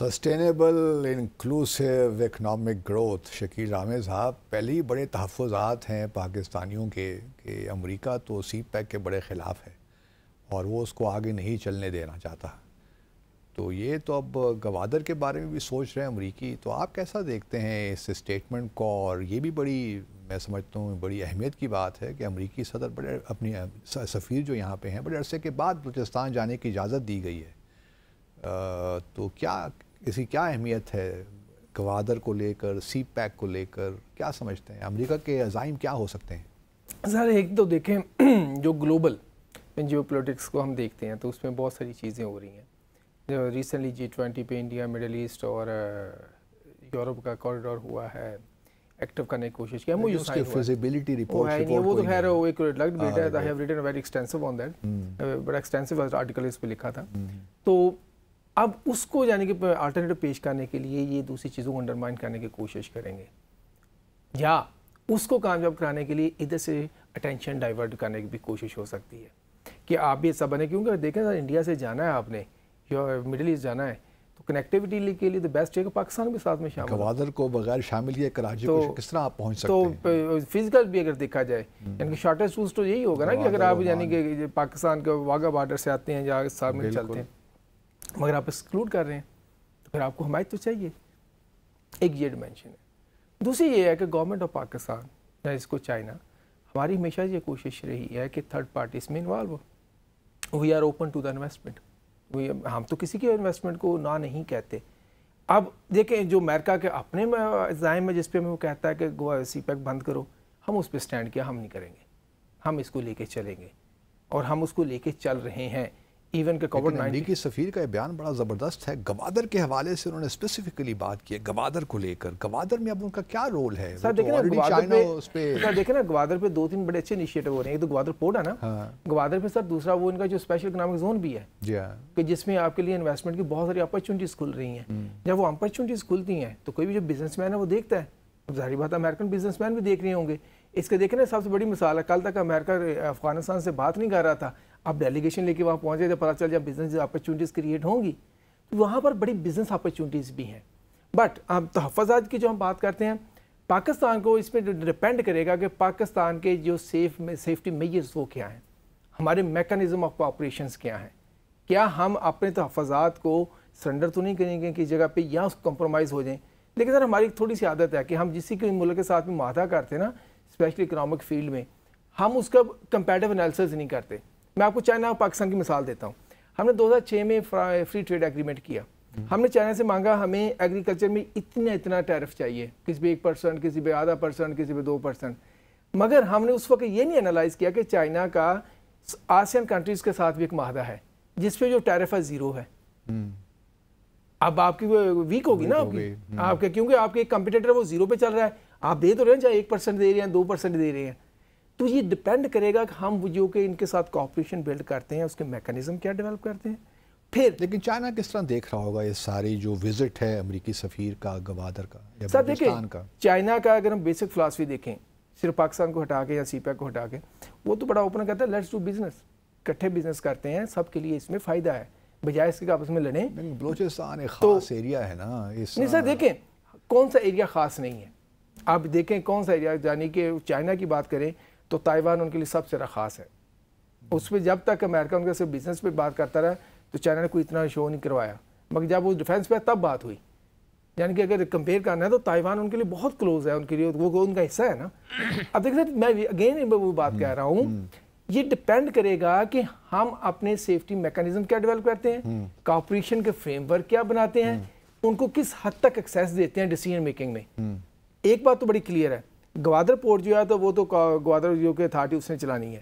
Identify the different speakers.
Speaker 1: Sustainable inclusive economic growth Shakeel Ramay साहब पहले ही बड़े तहफ़ात हैं पाकिस्तानियों के कि अमरीका तो सी पैक e के बड़े ख़िलाफ़ है और वो उसको आगे नहीं चलने देना चाहता तो ये तो अब गवादर के बारे में भी सोच रहे हैं अमरीकी तो आप कैसा देखते हैं इस स्टेटमेंट को और ये भी बड़ी मैं समझता हूँ बड़ी अहमियत की बात है कि अमरीकी सदर बड़े अपनी सफ़ीर जो यहाँ पर हैं बड़े अरसे के बाद बलूचिस्तान जाने की इजाज़त दी गई है आ, तो क्या इसकी क्या अहमियत है गवादर को लेकर सी पैक को लेकर क्या समझते हैं
Speaker 2: अमेरिका के अजाइम क्या हो सकते हैं सर एक तो देखें जो ग्लोबल जियो पोलिटिक्स को हम देखते हैं तो उसमें बहुत सारी चीज़ें हो रही हैं रिसेंटली जी ट्वेंटी पे इंडिया मिडल ईस्ट और यूरोप का कॉरिडोर हुआ है एक्टिव करने की कोशिश की है उसकी फिजिबिलिटी
Speaker 1: रिपोर्ट है वो तो खैर वो एक लग बेटा I have
Speaker 2: written very extensive on that बड़ा एक्सटेंसिव आर्टिकल इस पे लिखा था hmm. अब उसको यानी कि अल्टरनेटिव पेश करने के लिए ये दूसरी चीज़ों को अंडरमाइन करने की कोशिश करेंगे या उसको कामयाब कराने के लिए इधर से अटेंशन डाइवर्ट करने की भी कोशिश हो सकती है कि आप भी ऐसा बने क्योंकि देखें सर इंडिया से जाना है आपने या मिडिल ईस्ट जाना है तो कनेक्टिविटी के लिए तो बेस्ट है कि पाकिस्तान के साथ में शामिल गवादर को बगैर शामिल किए कराची तो, को किस तरह आप पहुंच सकते तो हैं फिजिकल भी अगर देखा जाए हम्म। यानी कि शॉर्टेज रूस तो यही होगा ना कि अगर आप यानी कि पाकिस्तान के वाघा बॉर्डर से आते हैं या साथ में चलते हैं मगर आप एक्सक्लूड कर रहे हैं तो फिर आपको हमायत तो चाहिए एक ये डिमेंशन है दूसरी ये है कि गवर्नमेंट ऑफ पाकिस्तान या इसको चाइना हमारी हमेशा ये कोशिश रही है कि थर्ड पार्टी इसमें इन्वॉल्व हो we are open to the investment we हम तो किसी के इन्वेस्टमेंट को ना नहीं कहते अब देखें जो अमेरिका के अपने जाए में जिस हमें वो कहता है कि गोवा सी पैक बंद करो हम उस पर स्टैंड किया हम नहीं करेंगे हम इसको लेके चलेंगे और हम उसको लेके चल रहे हैं इवन के कोविड नाइन्टीन की
Speaker 1: सफ़ीर का बयान बड़ा ज़बरदस्त है गवादर के हवाले से उन्होंने स्पेसिफिकली बात की है गवादर को लेकर गवादर में अब उनका क्या रोल है सर तो देखे ना गवादर पे, सर देखें
Speaker 2: ना गवादर पे दो तीन बड़े अच्छे इनिशिएटिव हो रहे हैं एक तो गवादर पोर्ट है ना हाँ। गवादर पे सर दूसरा वो इनका जो स्पेशल इकोनॉमिक जोन भी है हाँ। कि जिसमें आपके लिए इन्वेस्टमेंट की बहुत सारी अपॉर्चुनिटीज़ खुल रही हैं हम्म। जब वो अपॉर्चुनिटीज़ खुलती हैं तो कोई भी जो बिजनेस है वो देखता है जारी बात अमेरिकन बिजनेसमैन भी देख रहे होंगे इसके देखें ना सबसे बड़ी मिसाल है कल तक अमेरिका अफगानिस्तान से बात नहीं कर रहा था आप डेलीगेशन लेके वहाँ पहुँचे तो पता चल जाए बिजनेस अपॉर्चुनिटीज़ क्रिएट होंगी तो वहाँ पर बड़ी बिजनेस अपॉर्चुनिटीज़ भी हैं बट आप तहफ़ात की जो हम बात करते हैं पाकिस्तान को इसमें डिपेंड करेगा कि पाकिस्तान के जो सेफ में सेफ्टी मेजर्स वो क्या हैं हमारे मेकनिज़म ऑफ ऑपरेशन क्या हैं क्या हम अपने तहफ़ात को सरेंडर तो नहीं करेंगे कि जगह पर या कम्प्रोमाइज़ हो जाए लेकिन सर हमारी थोड़ी सी आदत है कि हम जिस के मुल्क के साथ में माहा करते हैं ना स्पेशली इकनॉमिक फील्ड में हम उसका कंपेटिव एनालिसिस नहीं करते मैं आपको चाइना और पाकिस्तान की मिसाल देता हूँ हमने 2006 में फ्री ट्रेड एग्रीमेंट किया हमने चाइना से मांगा हमें एग्रीकल्चर में इतना इतना टैरिफ चाहिए किसी पे एक परसेंट किसी भी आधा परसेंट किसी पे दो परसेंट मगर हमने उस वक्त ये नहीं एनालाइज किया कि चाइना का आसियान कंट्रीज़ के साथ भी एक माहदा है जिसपे जो टैरिफ है ज़ीरो है हम्म। अब आपकी वीक होगी ना आपकी हम्म। आपके क्योंकि आपके एक कंपिटेटर वो जीरो पे चल रहा है आप दे तो रहे हैं चाहे एक परसेंट दे रहे हैं दो परसेंट दे रहे हैं तो ये डिपेंड करेगा कि हम जो कि इनके साथ कॉपरेशन बिल्ड करते हैं उसके मेकनिज़म क्या डेवलप करते हैं फिर लेकिन चाइना किस तरह देख रहा होगा ये सारी जो
Speaker 1: विजिट है अमरीकी सफ़ीर का गवादर का सर देखिए
Speaker 2: चाइना का अगर हम बेसिक फ़िलासफ़ी देखें सिर्फ पाकिस्तान को हटा के या सी को हटा के वो तो बड़ा ओपन कहता है लेट्स डू बिजनेस इकट्ठे बिजनेस करते हैं सबके लिए इसमें फ़ायदा है बजाय इसके आपस में लड़ें बलोचिस्तान एक तो खास तो, एरिया है ना इस नहीं सर देखें कौन सा एरिया ख़ास नहीं है आप देखें कौन सा एरिया यानी कि चाइना की बात करें तो ताइवान उनके लिए सबसे ज्यादा ख़ास है उस पर जब तक अमेरिका उनके से बिजनेस पे बात करता रहा तो चाइना ने कोई इतना शो नहीं करवाया मगर जब वो डिफेंस पे तब बात हुई यानी कि अगर कंपेयर करना है तो ताइवान उनके लिए बहुत क्लोज है उनके लिए वो उनका हिस्सा है ना अब देखिए सर मैं अगेन वो बात कह रहा हूँ हम्म। ये डिपेंड करेगा कि हम अपने सेफ्टी मैकेनिज्म क्या डेवलप करते हैं कॉपरेशन हम्म। के फ्रेमवर्क क्या बनाते हैं हम्म। उनको किस हद तक एक्सेस देते हैं डिसीजन मेकिंग में एक बात तो बड़ी क्लियर है ग्वादर पोर्ट जो है तो वो तो ग्वादर जो के अथॉरिटी उसने चलानी है